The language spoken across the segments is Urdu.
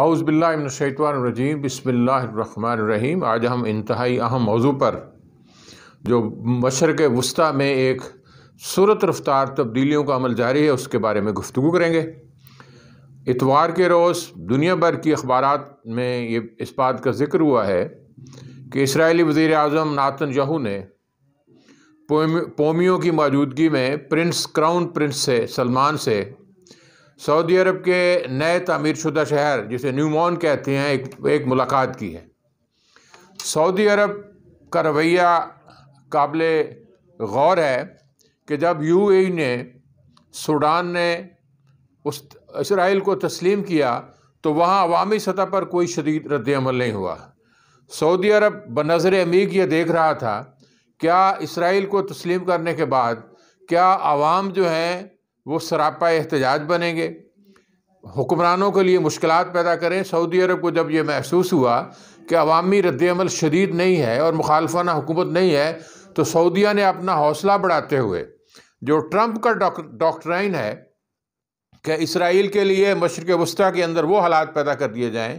اعوذ باللہ من الشیطان الرجیم بسم اللہ الرحمن الرحیم آج ہم انتہائی اہم موضوع پر جو مشرق وسطیٰ میں ایک صورت رفتار تبدیلیوں کا عمل جاری ہے اس کے بارے میں گفتگو کریں گے اتوار کے روز دنیا بھر کی اخبارات میں یہ اس بات کا ذکر ہوا ہے کہ اسرائیلی وزیر اعظم ناتن یہو نے پومیوں کی موجودگی میں پرنس کراؤن پرنس سے سلمان سے سعودی عرب کے نئے تعمیر شدہ شہر جسے نیومون کہتے ہیں ایک ایک ملاقات کی ہے سعودی عرب کا رویہ قابل غور ہے کہ جب یو اے نے سوڈان نے اس اسرائیل کو تسلیم کیا تو وہاں عوامی سطح پر کوئی شدید رد عمل نہیں ہوا سعودی عرب بنظر امیگ یہ دیکھ رہا تھا کیا اسرائیل کو تسلیم کرنے کے بعد کیا عوام جو ہیں وہ سراپا احتجاج بنیں گے حکمرانوں کے لیے مشکلات پیدا کریں سعودی عرب کو جب یہ محسوس ہوا کہ عوامی رد عمل شدید نہیں ہے اور مخالفانہ حکومت نہیں ہے تو سعودیہ نے اپنا حوصلہ بڑھاتے ہوئے جو ٹرمپ کا ڈاکٹرائن ہے کہ اسرائیل کے لیے مشرق وسطیٰ کے اندر وہ حالات پیدا کر دیے جائیں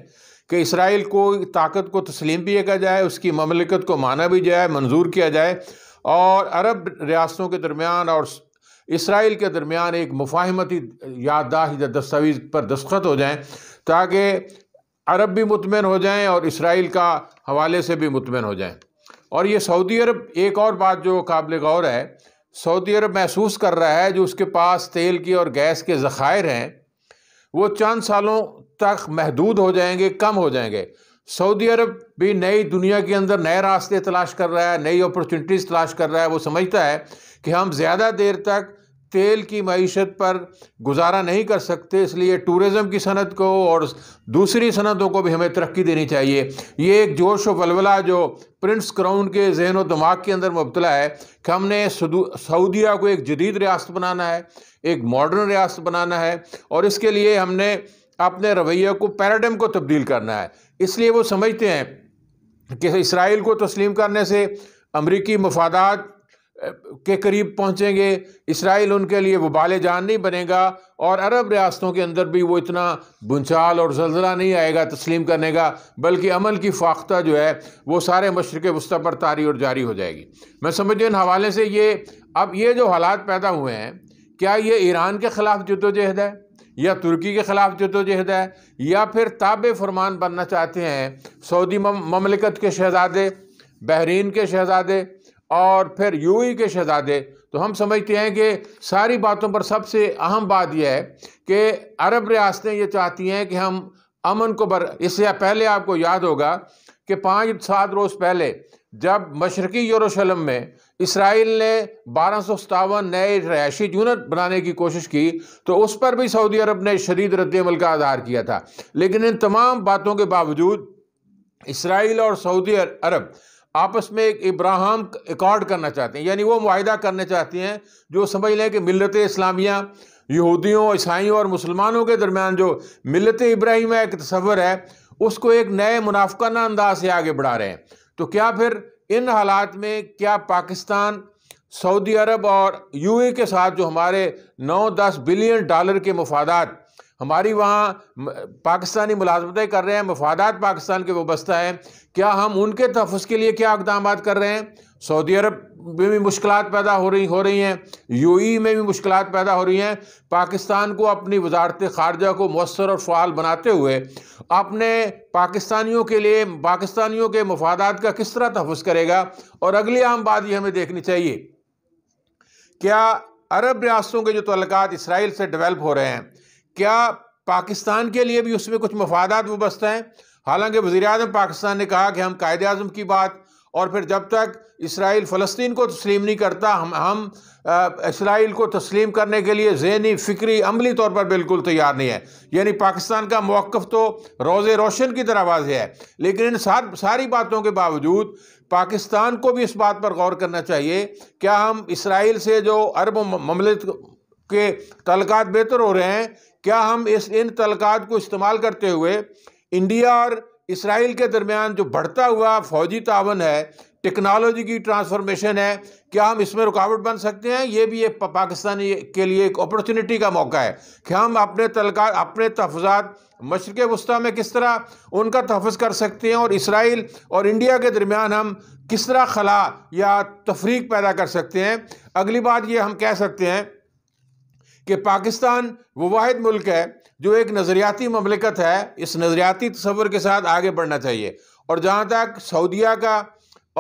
کہ اسرائیل کو طاقت کو تسلیم بھی کیا جائے اس کی مملکت کو مانا بھی جائے منظور کیا جائے اور عرب ریاستوں کے درمیان اور اسرائیل کے درمیان ایک مفاہمتی یادداشت دستاویز پر دستخط ہو جائیں تاکہ عرب بھی مطمئن ہو جائیں اور اسرائیل کا حوالے سے بھی مطمئن ہو جائیں اور یہ سعودی عرب ایک اور بات جو قابل غور ہے سعودی عرب محسوس کر رہا ہے جو اس کے پاس تیل کی اور گیس کے ذخائر ہیں وہ چند سالوں تک محدود ہو جائیں گے کم ہو جائیں گے سعودی عرب بھی نئی دنیا کے اندر نئے راستے تلاش کر رہا ہے نئی اپرچونٹیز تلاش کر رہا ہے وہ سمجھتا ہے کہ ہم زیادہ دیر تک تیل کی معیشت پر گزارا نہیں کر سکتے اس لیے ٹورزم کی صنعت کو اور دوسری صنعتوں کو بھی ہمیں ترقی دینی چاہیے یہ ایک جوش و ولولہ جو پرنس کراؤن کے ذہن و دماغ کے اندر مبتلا ہے کہ ہم نے سعودیہ کو ایک جدید ریاست بنانا ہے ایک ماڈرن ریاست بنانا ہے اور اس کے لیے ہم نے اپنے رویے کو پیراڈم کو تبدیل کرنا ہے اس لیے وہ سمجھتے ہیں کہ اسرائیل کو تسلیم کرنے سے امریکی مفادات کے قریب پہنچیں گے اسرائیل ان کے لیے وہ بال جان نہیں بنے گا اور عرب ریاستوں کے اندر بھی وہ اتنا بنچال اور زلزلہ نہیں آئے گا تسلیم کرنے کا بلکہ عمل کی فاختہ جو ہے وہ سارے مشرق وسطی پر تاری اور جاری ہو جائے گی میں سمجھتی ان حوالے سے یہ اب یہ جو حالات پیدا ہوئے ہیں کیا یہ ایران کے خلاف جد و جہد ہے یا ترکی کے خلاف جد و جہد ہے یا پھر تاب فرمان بننا چاہتے ہیں سعودی مملکت کے شہزادے بحرین کے شہزادے اور پھر یو ای کے شہزادے تو ہم سمجھتے ہیں کہ ساری باتوں پر سب سے اہم بات یہ ہے کہ عرب ریاستیں یہ چاہتی ہیں کہ ہم امن کو بر اس سے پہلے آپ کو یاد ہوگا کہ پانچ سات روز پہلے جب مشرقی یروشلم میں اسرائیل نے بارہ سو ستاون نئے رہائشی یونٹ بنانے کی کوشش کی تو اس پر بھی سعودی عرب نے شدید رد عمل کا اظہار کیا تھا لیکن ان تمام باتوں کے باوجود اسرائیل اور سعودی عرب آپس میں ایک ابراہم کرنا چاہتے ہیں یعنی وہ معاہدہ کرنا چاہتے ہیں جو سمجھ لیں کہ ملت اسلامیہ یہودیوں عیسائیوں اور مسلمانوں کے درمیان جو ملت ابراہیم ایک تصور ہے اس کو ایک نئے منافقانہ انداز سے آگے بڑھا رہے ہیں تو کیا پھر ان حالات میں کیا پاکستان سعودی عرب اور یو اے کے ساتھ جو ہمارے نو دس بلین ڈالر کے مفادات ہماری وہاں پاکستانی ملازمتیں کر رہے ہیں مفادات پاکستان کے وابستہ ہیں کیا ہم ان کے تحفظ کے لیے کیا اقدامات کر رہے ہیں سعودی عرب میں بھی مشکلات پیدا ہو رہی ہو رہی ہیں یو ای میں بھی مشکلات پیدا ہو رہی ہیں پاکستان کو اپنی وزارت خارجہ کو مؤثر اور فعال بناتے ہوئے اپنے پاکستانیوں کے لیے پاکستانیوں کے مفادات کا کس طرح تحفظ کرے گا اور اگلی عام بات یہ ہمیں دیکھنی چاہیے کیا عرب ریاستوں کے جو تعلقات اسرائیل سے ڈیولپ ہو رہے ہیں کیا پاکستان کے لیے بھی اس میں کچھ مفادات وابستہ ہیں حالانکہ وزیر اعظم پاکستان نے کہا کہ ہم قائد اعظم کی بات اور پھر جب تک اسرائیل فلسطین کو تسلیم نہیں کرتا ہم ہم اسرائیل کو تسلیم کرنے کے لیے ذہنی فکری عملی طور پر بالکل تیار نہیں ہے یعنی پاکستان کا موقف تو روز روشن کی طرح واضح ہے لیکن ان سار ساری باتوں کے باوجود پاکستان کو بھی اس بات پر غور کرنا چاہیے کیا ہم اسرائیل سے جو عرب مملک کے تعلقات بہتر ہو رہے ہیں کیا ہم اس ان تعلقات کو استعمال کرتے ہوئے انڈیا اور اسرائیل کے درمیان جو بڑھتا ہوا فوجی تعاون ہے ٹیکنالوجی کی ٹرانسفارمیشن ہے کیا ہم اس میں رکاوٹ بن سکتے ہیں یہ بھی ایک پاکستانی کے لیے ایک اپرچونیٹی کا موقع ہے کہ ہم اپنے اپنے تحفظات مشرق وسطیٰ میں کس طرح ان کا تحفظ کر سکتے ہیں اور اسرائیل اور انڈیا کے درمیان ہم کس طرح خلا یا تفریق پیدا کر سکتے ہیں اگلی بات یہ ہم کہہ سکتے ہیں کہ پاکستان وہ واحد ملک ہے جو ایک نظریاتی مملکت ہے اس نظریاتی تصور کے ساتھ آگے بڑھنا چاہیے اور جہاں تک سعودیہ کا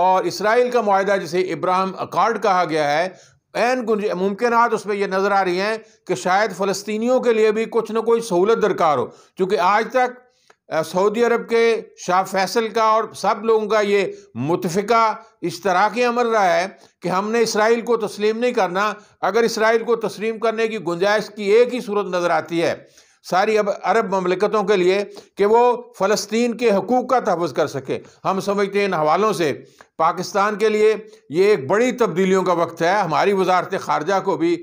اور اسرائیل کا معاہدہ جسے ابراہم اکارڈ کہا گیا ہے این گنج ممکنات اس میں یہ نظر آ رہی ہیں کہ شاید فلسطینیوں کے لیے بھی کچھ نہ کوئی سہولت درکار ہو چونکہ آج تک سعودی عرب کے شاہ فیصل کا اور سب لوگوں کا یہ متفقہ اس طرح کے عمل رہا ہے کہ ہم نے اسرائیل کو تسلیم نہیں کرنا اگر اسرائیل کو تسلیم کرنے کی گنجائش کی ایک ہی صورت نظر آتی ہے ساری اب عرب مملکتوں کے لیے کہ وہ فلسطین کے حقوق کا تحفظ کر سکے ہم سمجھتے ہیں ان حوالوں سے پاکستان کے لیے یہ ایک بڑی تبدیلیوں کا وقت ہے ہماری وزارت خارجہ کو بھی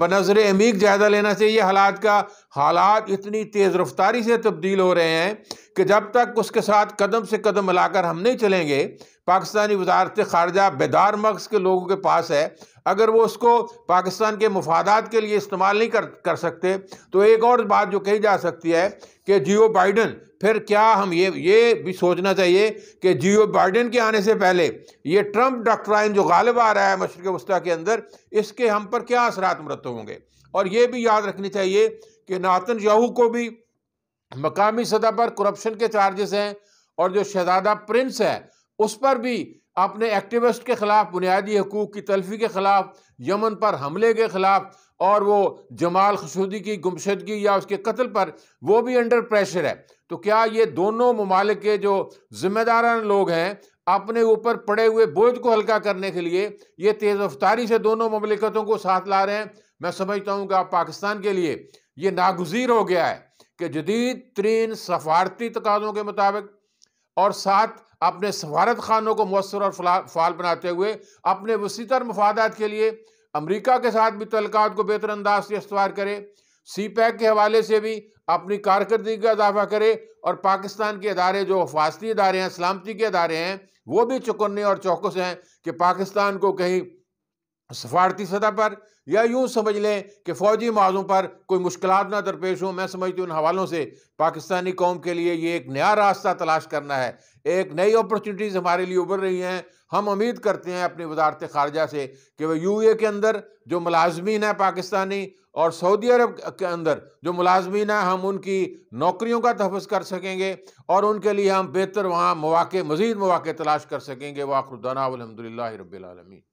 بنظر امیق جائزہ لینا چاہیے حالات کا حالات اتنی تیز رفتاری سے تبدیل ہو رہے ہیں کہ جب تک اس کے ساتھ قدم سے قدم ملا کر ہم نہیں چلیں گے پاکستانی وزارت خارجہ بیدار مقص کے لوگوں کے پاس ہے اگر وہ اس کو پاکستان کے مفادات کے لیے استعمال نہیں کر سکتے تو ایک اور بات جو کہی جا سکتی ہے کہ جیو بائیڈن پھر کیا ہم یہ یہ بھی سوچنا چاہیے کہ جیو بائیڈن کے آنے سے پہلے یہ ٹرمپ ڈاکٹرائن جو غالب آ رہا ہے مشرق وسطیٰ کے اندر اس کے ہم پر کیا اثرات مرتب ہوں گے اور یہ بھی یاد رکھنی چاہیے کہ ناتن یاہو کو بھی مقامی سطح پر کرپشن کے چارجز ہیں اور جو شہزادہ پرنس ہے اس پر بھی اپنے ایکٹیوسٹ کے خلاف بنیادی حقوق کی تلفی کے خلاف یمن پر حملے کے خلاف اور وہ جمال خشودی کی گمشدگی یا اس کے قتل پر وہ بھی انڈر پریشر ہے تو کیا یہ دونوں ممالک کے جو ذمہ داران لوگ ہیں اپنے اوپر پڑے ہوئے بوجھ کو ہلکا کرنے کے لیے یہ تیز رفتاری سے دونوں مملکتوں کو ساتھ لا رہے ہیں میں سمجھتا ہوں کہ آپ پاکستان کے لیے یہ ناگزیر ہو گیا ہے کہ جدید ترین سفارتی تقاضوں کے مطابق اور ساتھ اپنے سفارت خانوں کو مؤثر اور فعال بناتے ہوئے اپنے وسیطر مفادات کے لیے امریکہ کے ساتھ بھی تعلقات کو بہتر انداز سے استوار کرے سی پیک کے حوالے سے بھی اپنی کارکردگی کا اضافہ کرے اور پاکستان کے ادارے جو حفاظتی ادارے ہیں سلامتی کے ادارے ہیں وہ بھی چکنے اور چوکس ہیں کہ پاکستان کو کہیں سفارتی سطح پر یا یوں سمجھ لیں کہ فوجی معاذوں پر کوئی مشکلات نہ درپیش ہوں میں سمجھتی ہوں ان حوالوں سے پاکستانی قوم کے لیے یہ ایک نیا راستہ تلاش کرنا ہے ایک نئی اپرچنٹیز ہمارے لیے ابھر رہی ہیں ہم امید کرتے ہیں اپنی وزارت خارجہ سے کہ وہ یو اے کے اندر جو ملازمین ہیں پاکستانی اور سعودی عرب کے اندر جو ملازمین ہیں ہم ان کی نوکریوں کا تحفظ کر سکیں گے اور ان کے لیے ہم بہتر وہاں مواقع مزید مواقع تلاش کر سکیں گے واخر آخر الحمد للہ رب العالمین